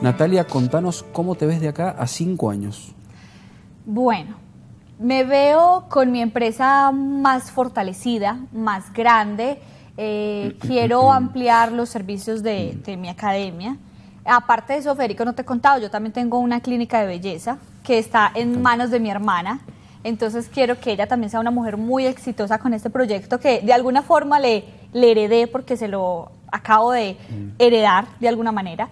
Natalia, contanos cómo te ves de acá a cinco años. Bueno, me veo con mi empresa más fortalecida, más grande. Eh, quiero ampliar los servicios de, mi academia. Aparte de eso, Federico, no te he contado, yo también tengo una clínica de belleza que está en manos de mi hermana. Entonces quiero que ella también sea una mujer muy exitosa con este proyecto que de alguna forma le heredé porque se lo acabo de mm. heredar de alguna manera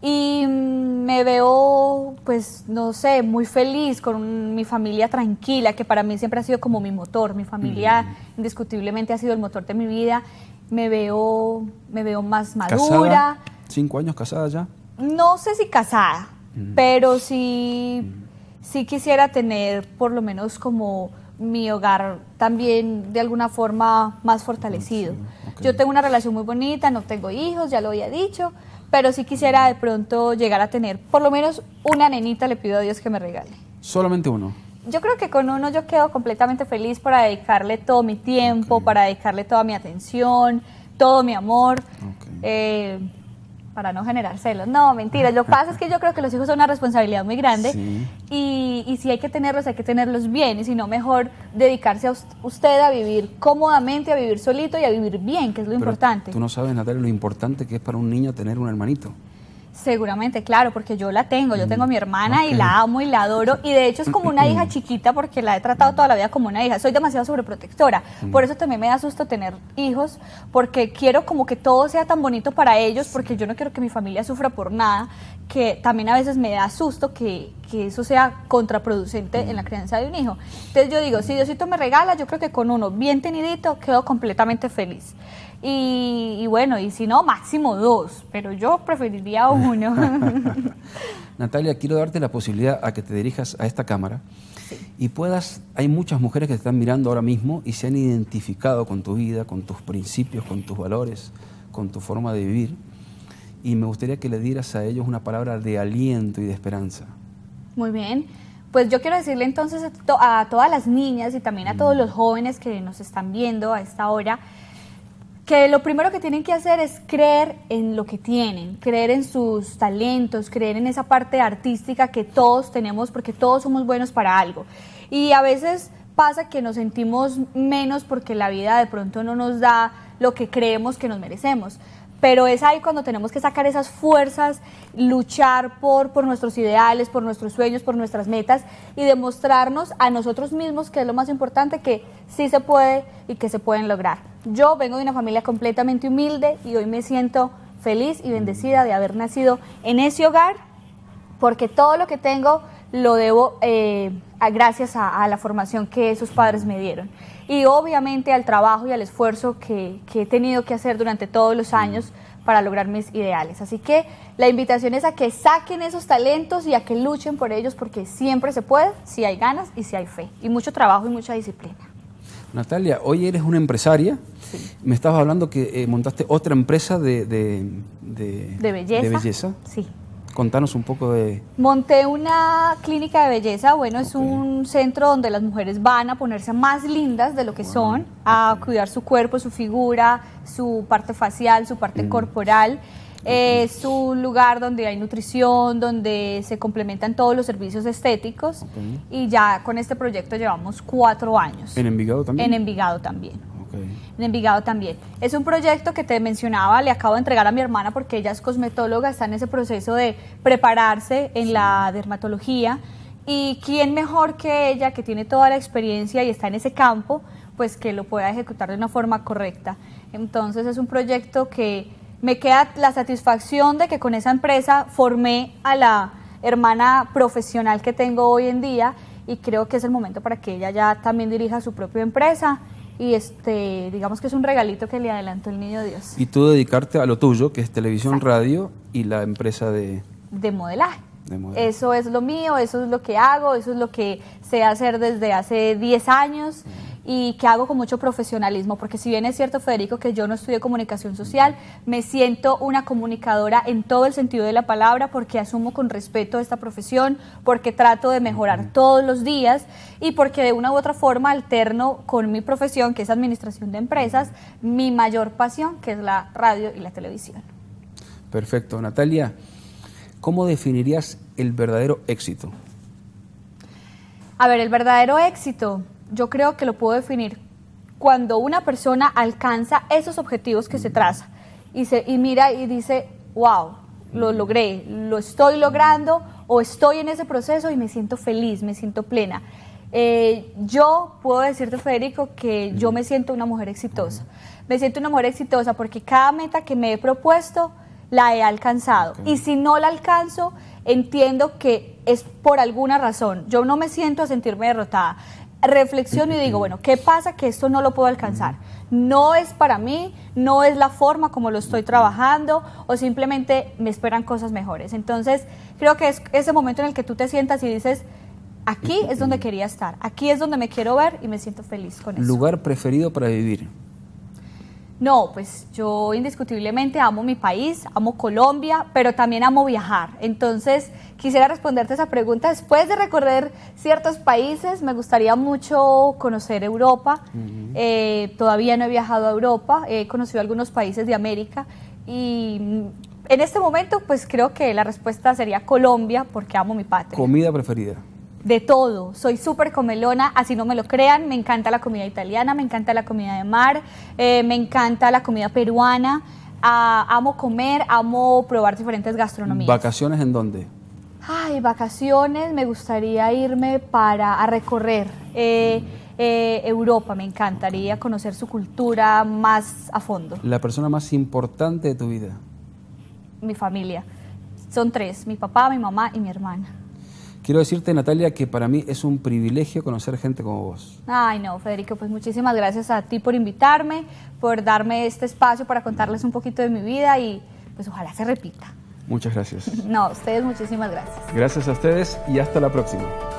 y mm, me veo, pues, no sé, muy feliz con mi familia tranquila, que para mí siempre ha sido como mi motor, mi familia indiscutiblemente ha sido el motor de mi vida, me veo, me veo más madura. ¿Cinco años casada ya? No sé si casada, pero sí, quisiera tener por lo menos como mi hogar también de alguna forma más fortalecido. Ah, Yo tengo una relación muy bonita, no tengo hijos, ya lo había dicho, pero si quisiera de pronto llegar a tener por lo menos una nenita, le pido a Dios que me regale. Solamente uno. Yo creo que con uno yo quedo completamente feliz para dedicarle todo mi tiempo, para dedicarle toda mi atención, todo mi amor. Eh, para no generar celos. No, mentira. Lo que pasa es que yo creo que los hijos son una responsabilidad muy grande y, si hay que tenerlos, hay que tenerlos bien y si no, mejor dedicarse a usted a vivir cómodamente, a vivir solito y a vivir bien, que es lo importante. Tú no sabes, Natalia, lo importante que es para un niño tener un hermanito. Seguramente, claro, porque yo la tengo, yo tengo a mi mm, hermana y la amo y la adoro y de hecho es como una hija mm. chiquita porque la he tratado toda la vida como una hija, soy demasiado sobreprotectora, mm. por eso también me da susto tener hijos porque quiero como que todo sea tan bonito para ellos porque yo no quiero que mi familia sufra por nada, que también a veces me da susto que que eso sea contraproducente en la crianza de un hijo. Entonces yo digo, si Diosito me regala, yo creo que con uno bien tenidito quedo completamente feliz. Y, bueno, y si no, máximo dos, pero yo preferiría uno. Natalia, quiero darte la posibilidad a que te dirijas a esta cámara y puedas, hay muchas mujeres que te están mirando ahora mismo y se han identificado con tu vida, con tus principios, con tus valores, con tu forma de vivir. Y me gustaría que le dieras a ellos una palabra de aliento y de esperanza. Muy bien. Pues yo quiero decirle entonces a, todas las niñas y también a todos los jóvenes que nos están viendo a esta hora, que lo primero que tienen que hacer es creer en lo que tienen, creer en sus talentos, creer en esa parte artística que todos tenemos porque todos somos buenos para algo. Y a veces pasa que nos sentimos menos porque la vida de pronto no nos da lo que creemos que nos merecemos pero es ahí cuando tenemos que sacar esas fuerzas, luchar por, nuestros ideales, por nuestros sueños, por nuestras metas y demostrarnos a nosotros mismos, que es lo más importante, que sí se puede y que se pueden lograr. Yo vengo de una familia completamente humilde y hoy me siento feliz y bendecida de haber nacido en ese hogar, porque todo lo que tengo lo debo eh, gracias a, a la formación que esos padres me dieron y obviamente al trabajo y al esfuerzo que, he tenido que hacer durante todos los años para lograr mis ideales. Así que la invitación es a que saquen esos talentos y a que luchen por ellos porque siempre se puede si hay ganas y si hay fe y mucho trabajo y mucha disciplina. Natalia, hoy eres una empresaria. Me estabas hablando que eh, montaste otra empresa de, de, de belleza. belleza. Sí. Contanos un poco de... Monté una clínica de belleza, bueno, es un centro donde las mujeres van a ponerse más lindas de lo que son, a cuidar su cuerpo, su figura, su parte facial, su parte corporal. Es un lugar donde hay nutrición, donde se complementan todos los servicios estéticos y ya con este proyecto llevamos cuatro años. ¿En Envigado también? En Envigado también. En Envigado también. Es un proyecto que te mencionaba, le acabo de entregar a mi hermana porque ella es cosmetóloga, está en ese proceso de prepararse en la dermatología. Y quién mejor que ella, que tiene toda la experiencia y está en ese campo, pues que lo pueda ejecutar de una forma correcta. Entonces es un proyecto que me queda la satisfacción de que con esa empresa formé a la hermana profesional que tengo hoy en día y creo que es el momento para que ella ya también dirija su propia empresa y este, digamos que es un regalito que le adelantó el niño Dios. Y tú dedicarte a lo tuyo, que es televisión, radio y la empresa de... De modelaje. Eso es lo mío, eso es lo que hago, eso es lo que sé hacer desde hace 10 años y que hago con mucho profesionalismo, porque si bien es cierto, Federico, que yo no estudio comunicación social, me siento una comunicadora en todo el sentido de la palabra, porque asumo con respeto esta profesión, porque trato de mejorar todos los días y porque de una u otra forma alterno con mi profesión, que es administración de empresas, mi mayor pasión, que es la radio y la televisión. Perfecto, Natalia. ¿Cómo definirías el verdadero éxito? A ver, el verdadero éxito yo creo que lo puedo definir cuando una persona alcanza esos objetivos que se traza y, se, y mira y dice, wow, lo logré, lo estoy logrando o estoy en ese proceso y me siento feliz, me siento plena. Eh, yo puedo decirte, Federico, que yo me siento una mujer exitosa. Me siento una mujer exitosa porque cada meta que me he propuesto la he alcanzado. Y si no la alcanzo, entiendo que es por alguna razón. Yo no me siento a sentirme derrotada reflexiono y digo, bueno, ¿qué pasa que esto no lo puedo alcanzar? No es para mí, no es la forma como lo estoy trabajando o simplemente me esperan cosas mejores. Entonces, creo que es ese momento en el que tú te sientas y dices, aquí es donde quería estar, aquí es donde me quiero ver y me siento feliz con eso. Lugar preferido para vivir. No, pues yo indiscutiblemente amo mi país, amo Colombia, pero también amo viajar. Entonces, quisiera responderte esa pregunta. Después de recorrer ciertos países, me gustaría mucho conocer Europa. Eh, todavía no he viajado a Europa, he conocido algunos países de América y mm, en este momento, pues creo que la respuesta sería Colombia, porque amo mi patria. ¿Comida preferida? de todo. Soy súper comelona, así no me lo crean. Me encanta la comida italiana, me encanta la comida de mar, eh, me encanta la comida peruana. Ah, amo comer, amo probar diferentes gastronomías. ¿Vacaciones en dónde? Ay, vacaciones, me gustaría irme para a recorrer eh, eh, Europa, me encantaría conocer su cultura más a fondo. ¿La persona más importante de tu vida? Mi familia. Son tres, mi papá, mi mamá y mi hermana. Quiero decirte, Natalia, que para mí es un privilegio conocer gente como vos. Ay, no, Federico, pues muchísimas gracias a ti por invitarme, por darme este espacio para contarles un poquito de mi vida y pues ojalá se repita. Muchas gracias. No, ustedes muchísimas gracias. Gracias a ustedes y hasta la próxima.